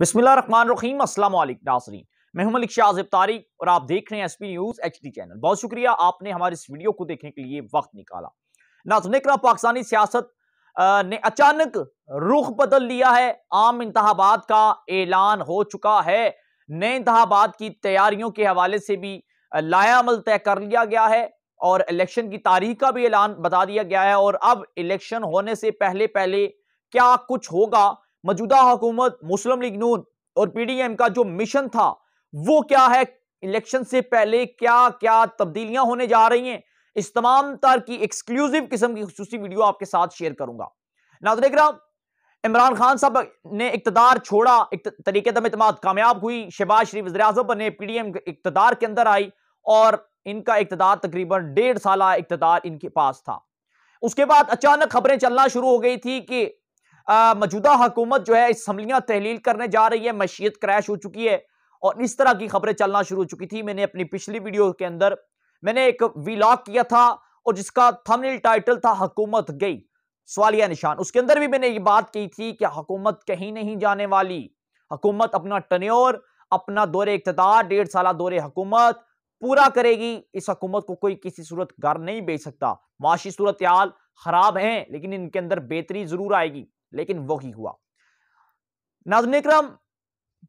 बिस्मिल्लाम अस्सलाम नासरीन मैं हूं मलिक शाह तारी और आप देख रहे हैं S P news H D channel बहुत शुक्रिया आपने हमारे इस वीडियो को देखने के लिए वक्त निकाला नाजन पाकिस्तानी सियासत ने अचानक रुख बदल लिया है आम इंतबात का ऐलान हो चुका है नए इंतबात की तैयारियों के हवाले से भी लाया अमल तय कर लिया गया है और इलेक्शन की तारीख का भी ऐलान बता दिया गया है और अब इलेक्शन होने से पहले पहले क्या कुछ होगा मौजूदा हुकूमत मुस्लिम लीग नून और पीडीएम का जो मिशन था वो क्या है इलेक्शन से पहले क्या क्या तब्दीलियां होने जा रही हैं इस तमाम तर की एक्सक्लूसिव किस्म की खसूस वीडियो आपके साथ शेयर करूंगा नाजरेक इमरान खान साहब ने इकतदार छोड़ा तरीके दम इतम कामयाब हुई शहबाज शरीफ वजर अजम बने पीडीएम इकतदार के अंदर आई और इनका इकतदार तकरीबन डेढ़ साल इकतदार इनके पास था उसके बाद अचानक खबरें चलना शुरू हो गई थी कि मौजूदा हुकूमत जो है इस तहलील करने जा रही है मशीत क्रैश हो चुकी है और इस तरह की खबरें चलना शुरू हो चुकी थी मैंने अपनी पिछली वीडियो के अंदर मैंने एक व्लॉग किया था और जिसका थमनिल टाइटल था हकूमत गई सवालिया निशान उसके अंदर भी मैंने ये बात की थी कि हकूमत कहीं नहीं जाने वाली हकूमत अपना टनोर अपना दौरे इकतदार डेढ़ साल दौरे हकूमत पूरा करेगी इस हकूमत को कोई किसी सूरत घर नहीं बेच सकता माशी सूरत खराब हैं लेकिन इनके अंदर बेहतरी जरूर आएगी लेकिन वो ही हुआ नाजन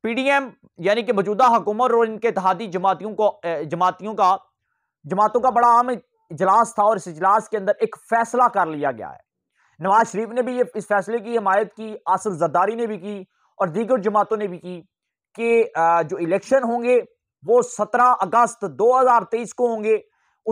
पीडीएम यानी कि मौजूदा हुकूमत और इनके इतिहादी जमातियों को जमातियों का जमातों का बड़ा आम इजलास था और इस इजलास के अंदर एक फैसला कर लिया गया है नवाज शरीफ ने भी ये इस फैसले की हमायत की आसफ जद्दारी ने भी की और दीगर जमातों ने भी की कि जो इलेक्शन होंगे वो सत्रह अगस्त दो हजार तेईस को होंगे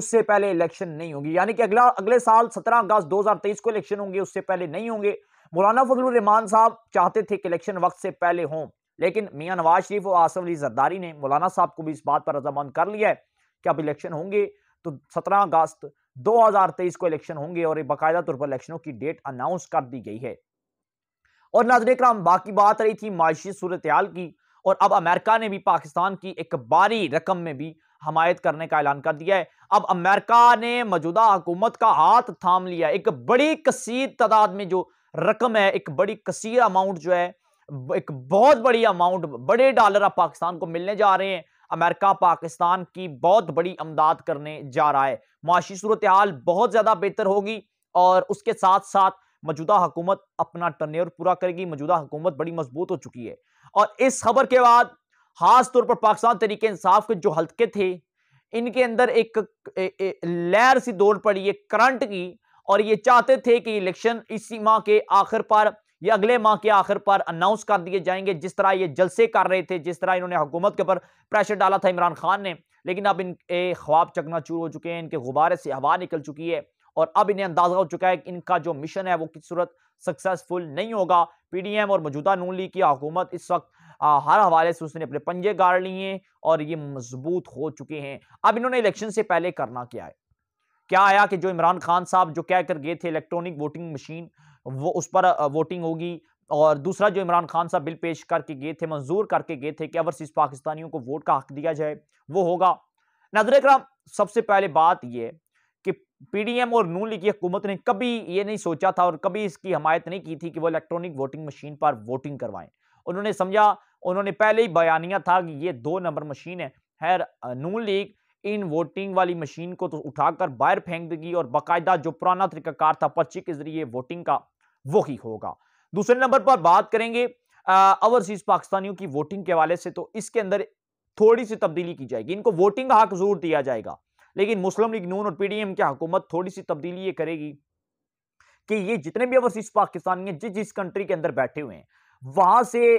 उससे पहले इलेक्शन नहीं होंगे यानी कि अगला अगले साल सत्रह अगस्त दो हजार तेईस को इलेक्शन होंगे उससे पहले नहीं होंगे मौलाना फजल रहमान साहब चाहते थे कि इलेक्शन वक्त से पहले हों लेकिन मियाँ नवाज शरीफ और आसफ अली जरदारी ने मौलाना साहब को भी इस बात पर रजामंद कर लिया है कि अब इलेक्शन होंगे तो सत्रह अगस्त 2023 को इलेक्शन होंगे और बाकायदा तौर पर इलेक्शनों की डेट अनाउंस कर दी गई है और नजर कराम बाकी बात रही थी माशी सूरत की और अब अमेरिका ने भी पाकिस्तान की एक बारी रकम में भी हमायत करने का ऐलान कर दिया है अब अमेरिका ने मौजूदा हुकूमत का हाथ थाम लिया एक बड़ी कसीद तादाद में जो रकम है एक बड़ी कसीर अमाउंट जो है एक बहुत बड़ी अमाउंट बड़े डॉलर आप पाकिस्तान को मिलने जा रहे हैं अमेरिका पाकिस्तान की बहुत बड़ी अमदाद करने जा रहा है माशी सूरत हाल बहुत ज़्यादा बेहतर होगी और उसके साथ साथ मौजूदा हुकूमत अपना टर्नओवर पूरा करेगी मौजूदा हुकूमत बड़ी मजबूत हो चुकी है और इस खबर के बाद खास तौर पर पाकिस्तान तरीके इंसाफ के जो हल्के थे इनके अंदर एक लहर सी दौड़ पड़ी है करंट की और ये चाहते थे कि इलेक्शन इसी माह के आखिर पर या अगले माह के आखिर पर अनाउंस कर दिए जाएंगे जिस तरह ये जलसे कर रहे थे जिस तरह इन्होंने हुकूमत के ऊपर प्रेशर डाला था इमरान खान ने लेकिन अब इनके ख्वाब चकना शुरू हो चुके हैं इनके गुब्बारे से हवा निकल चुकी है और अब इन्हें अंदाजा हो चुका है कि इनका जो मिशन है वो किस सूरत सक्सेसफुल नहीं होगा पीडीएम और मौजूदा नून लीग की हुकूमत इस वक्त आ, हर हवाले से उसने अपने पंजे गाड़ लिए हैं और ये मजबूत हो चुके हैं अब इन्होंने इलेक्शन से पहले करना क्या है क्या आया कि जो इमरान खान साहब जो क्या कर गए थे इलेक्ट्रॉनिक वोटिंग मशीन वो उस पर वोटिंग होगी और दूसरा जो इमरान खान साहब बिल पेश करके गए थे मंजूर करके गए थे कि अवरसीज पाकिस्तानियों को वोट का हक दिया जाए वो होगा नजर कराम सबसे पहले बात यह कि पीडीएम और नू लीग की हुकूमत ने कभी ये नहीं सोचा था और कभी इसकी हमायत नहीं की थी कि वो इलेक्ट्रॉनिक वोटिंग मशीन पर वोटिंग करवाएं उन्होंने समझा उन्होंने पहले ही बयानिया था कि ये दो नंबर मशीन है खैर नू लीग इन वोटिंग वाली मशीन को तो उठाकर बाहर फेंक देगी और बाकायदा जो पुराना तरीकाकार था पर्ची के जरिए वोटिंग का वो ही होगा दूसरे नंबर पर बात करेंगे ओवरसीज पाकिस्तानियों की वोटिंग के हवाले से तो इसके अंदर थोड़ी सी तब्दीली की जाएगी इनको वोटिंग का हक जरूर दिया जाएगा लेकिन मुस्लिम लीग नून और पीडीएम की हुकूमत थोड़ी सी तब्दीली ये करेगी कि ये जितने भी ओवरसीज पाकिस्तानी हैं जिस जिस कंट्री के अंदर बैठे हुए हैं वहां से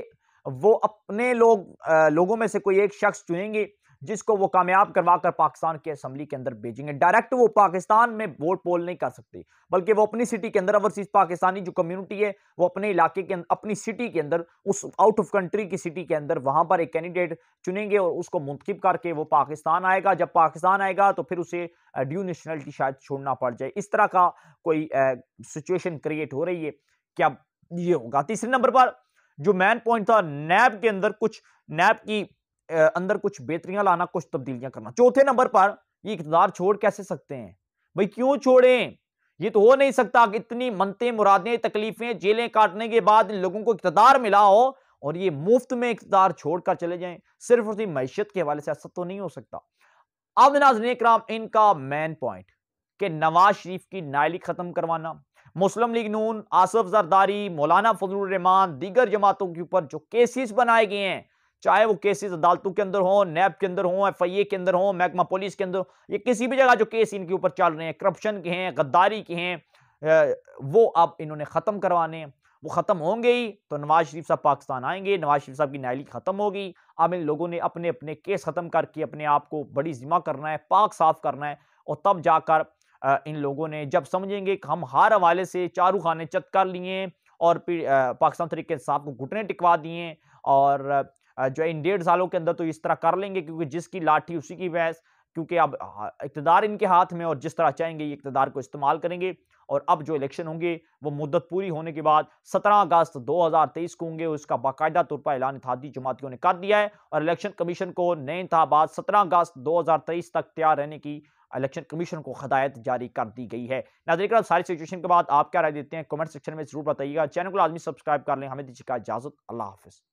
वो अपने लोग आ, लोगों में से कोई एक शख्स चुनेंगे जिसको वो कामयाब करवा कर पाकिस्तान के असम्बली के अंदर भेजेंगे डायरेक्ट वो पाकिस्तान में वोट पोल नहीं कर सकते बल्कि वो अपनी सिटी के अंदर ओवरसीज पाकिस्तानी जो कम्युनिटी है वो अपने इलाके के अं-, अपनी सिटी के अंदर उस आउट ऑफ कंट्री की सिटी के अंदर वहां पर एक कैंडिडेट चुनेंगे और उसको मुंतखब करके वो पाकिस्तान आएगा जब पाकिस्तान आएगा तो फिर उसे ड्यू नेशनलिटी शायद छोड़ना पड़ जाए इस तरह का कोई सिचुएशन क्रिएट हो रही है क्या ये होगा तीसरे नंबर पर जो मैन पॉइंट था नैब के अंदर कुछ नैब की अंदर कुछ बेहतरियां लाना कुछ तब्दीलियां करना चौथे नंबर पर ये इकतदार छोड़ कैसे सकते हैं भाई क्यों छोड़े ये तो हो नहीं सकता कि इतनी मनते मुरादें तकलीफें जेलें काटने के बाद इन लोगों को इकतदार मिला हो और ये मुफ्त में इकतदार छोड़कर चले जाएं सिर्फ और मैशियत के हवाले से ऐसा तो नहीं हो सकता अब नाजन कराम इनका मेन पॉइंट कि नवाज शरीफ की नायली ख़त्म करवाना मुस्लिम लीग नून आसफ जरदारी मौलाना फजलरहमान दीगर जमातों के ऊपर जो केसेस बनाए गए हैं चाहे वो केसेस अदालतों के अंदर हों नैब के अंदर हों एफ आई ए के अंदर हों महकमा पुलिस के अंदर ये किसी भी जगह जो केस इनके ऊपर चल रहे हैं करप्शन के हैं गद्दारी के हैं वो अब इन्होंने ख़त्म करवाने हैं वो ख़त्म होंगे ही तो नवाज शरीफ साहब पाकिस्तान आएंगे नवाज शरीफ साहब की नायली ख़त्म होगी अब इन लोगों ने अपने अपने केस ख़त्म करके अपने आप को बड़ी जिमा करना है पाक साफ करना है और तब जाकर इन लोगों ने जब समझेंगे कि हम हर हवाले से चारू खाने चत कर लिए और फिर पाकिस्तान तरीके साहब को घुटने टिकवा दिए और जो है इन डेढ़ सालों के अंदर तो इस तरह कर लेंगे क्योंकि जिसकी लाठी उसी की भैंस क्योंकि अब हाँ, इकतदार इनके हाथ में और जिस तरह चाहेंगे ये इकतदार को इस्तेमाल करेंगे और अब जो इलेक्शन होंगे वो मुद्दत पूरी होने के बाद 17 अगस्त 2023 को होंगे उसका बाकायदा तौर पर ऐलान इतिहादी जमातियों ने कर दिया है और इलेक्शन कमीशन को नए इंतबात 17 अगस्त 2023 तक तैयार रहने की इलेक्शन कमीशन को हदायत जारी कर दी गई है नाजरिक सारी सिचुएशन के बाद आप क्या राय देते हैं कमेंट सेक्शन में जरूर बताइएगा चैनल को आदमी सब्सक्राइब कर लें हमें दीजिएगा इजाजत अल्लाह हाफिज़